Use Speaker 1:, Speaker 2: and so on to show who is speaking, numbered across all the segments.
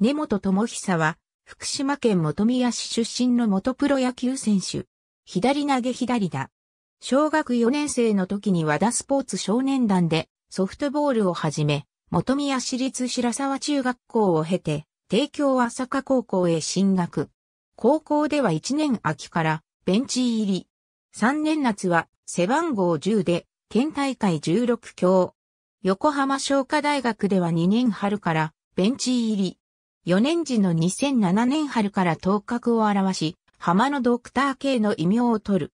Speaker 1: 根本
Speaker 2: 智久は、福島県本宮市出身の元プロ野球選手。左投げ左だ。小学4年生の時に和田スポーツ少年団でソフトボールをはじめ、本宮市立白沢中学校を経て、帝京朝霞高校へ進学。高校では1年秋からベンチ入り。3年夏は背番号10で県大会16強。横浜商科大学では2年春からベンチ入り。4年時の2007年春から頭角を表し、浜のドクター系の異名を取る。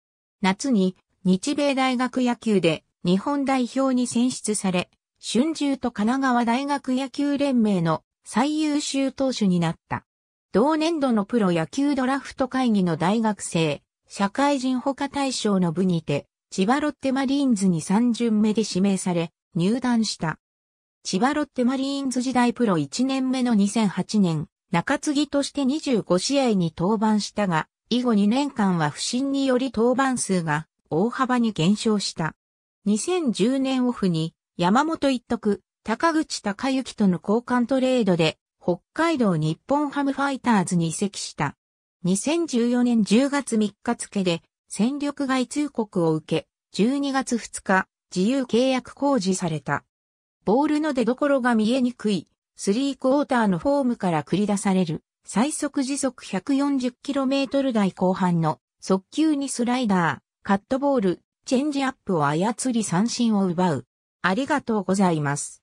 Speaker 2: 夏に日米大学野球で日本代表に選出され、春秋と神奈川大学野球連盟の最優秀投手になった。同年度のプロ野球ドラフト会議の大学生、社会人補加大賞の部にて、千葉ロッテマリーンズに3巡目で指名され、入団した。千葉ロッテマリーンズ時代プロ1年目の2008年、中継ぎとして25試合に登板したが、以後2年間は不振により登板数が大幅に減少した。2010年オフに山本一徳、高口隆之との交換トレードで北海道日本ハムファイターズに移籍した。2014年10月3日付で戦力外通告を受け、12月2日、自由契約公示された。ボールの出どころが見えにくい、スリークォーターのフォームから繰り出される、最速時速 140km 台後半の速球にスライダー、カットボール、チェンジアップを操り三振を奪う。あり
Speaker 1: がとうございます。